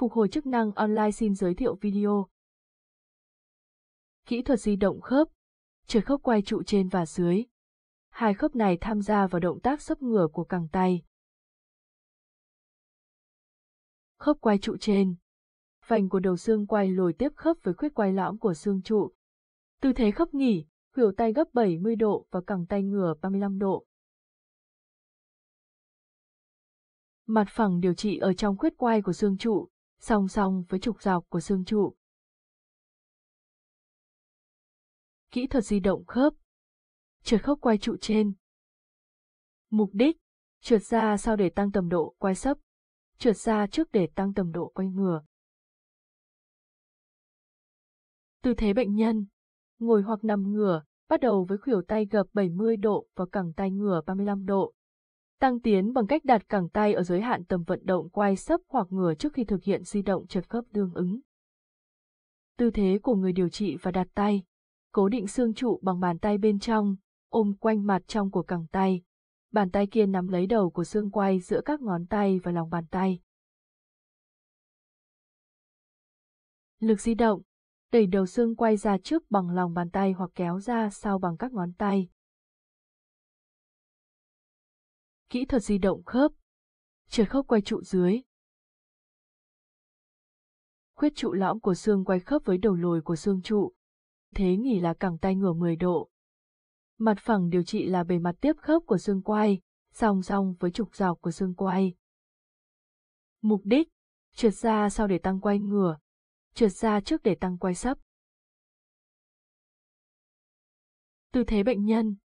Phục hồi chức năng online xin giới thiệu video. Kỹ thuật di động khớp, trời khớp quay trụ trên và dưới. Hai khớp này tham gia vào động tác sấp ngửa của cẳng tay. Khớp quay trụ trên. Vành của đầu xương quay lồi tiếp khớp với khuyết quay lõm của xương trụ. Tư thế khớp nghỉ, khuỷu tay gấp 70 độ và cẳng tay ngửa 35 độ. Mặt phẳng điều trị ở trong khuyết quay của xương trụ, song song với trục dọc của xương trụ. Kỹ thuật di động khớp Trượt khớp quay trụ trên Mục đích Trượt ra sau để tăng tầm độ quay sấp, trượt ra trước để tăng tầm độ quay ngửa. Tư thế bệnh nhân Ngồi hoặc nằm ngửa, bắt đầu với khuỷu tay gập 70 độ và cẳng tay ngửa 35 độ, tăng tiến bằng cách đặt cẳng tay ở giới hạn tầm vận động quay sấp hoặc ngửa trước khi thực hiện di động trật khớp tương ứng. Tư thế của người điều trị và đặt tay. Cố định xương trụ bằng bàn tay bên trong, ôm quanh mặt trong của cẳng tay. Bàn tay kia nắm lấy đầu của xương quay giữa các ngón tay và lòng bàn tay. Lực di động. Đẩy đầu xương quay ra trước bằng lòng bàn tay hoặc kéo ra sau bằng các ngón tay. kỹ thuật di động khớp, trượt khớp quay trụ dưới. Khuyết trụ lõm của xương quay khớp với đầu lồi của xương trụ. Thế nghỉ là cẳng tay ngửa 10 độ. Mặt phẳng điều trị là bề mặt tiếp khớp của xương quay, song song với trục dọc của xương quay. Mục đích, trượt ra sau để tăng quay ngửa, trượt ra trước để tăng quay sấp. Tư thế bệnh nhân,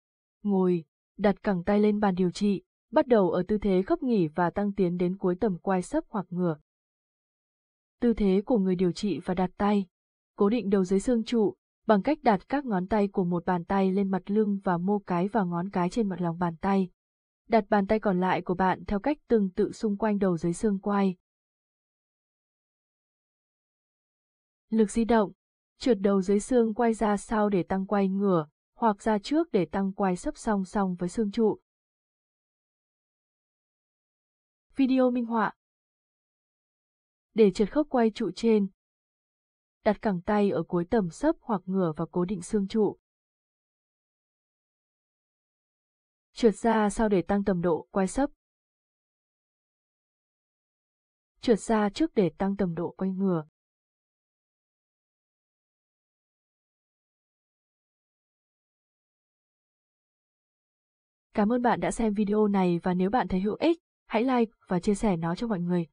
ngồi, đặt cẳng tay lên bàn điều trị, bắt đầu ở tư thế khấp nghỉ và tăng tiến đến cuối tầm quay sấp hoặc ngửa. Tư thế của người điều trị và đặt tay. Cố định đầu dưới xương trụ, bằng cách đặt các ngón tay của một bàn tay lên mặt lưng và mô cái và ngón cái trên mặt lòng bàn tay. Đặt bàn tay còn lại của bạn theo cách tương tự xung quanh đầu dưới xương quay Lực di động. Trượt đầu dưới xương quay ra sau để tăng quay ngửa, hoặc ra trước để tăng quay sấp song song với xương trụ, Video minh họa. Để trượt khớp quay trụ trên, đặt cẳng tay ở cuối tầm sấp hoặc ngửa và cố định xương trụ. Trượt ra sau để tăng tầm độ quay sấp. Trượt ra trước để tăng tầm độ quay ngửa. Cảm ơn bạn đã xem video này và nếu bạn thấy hữu ích hãy like và chia sẻ nó cho mọi người.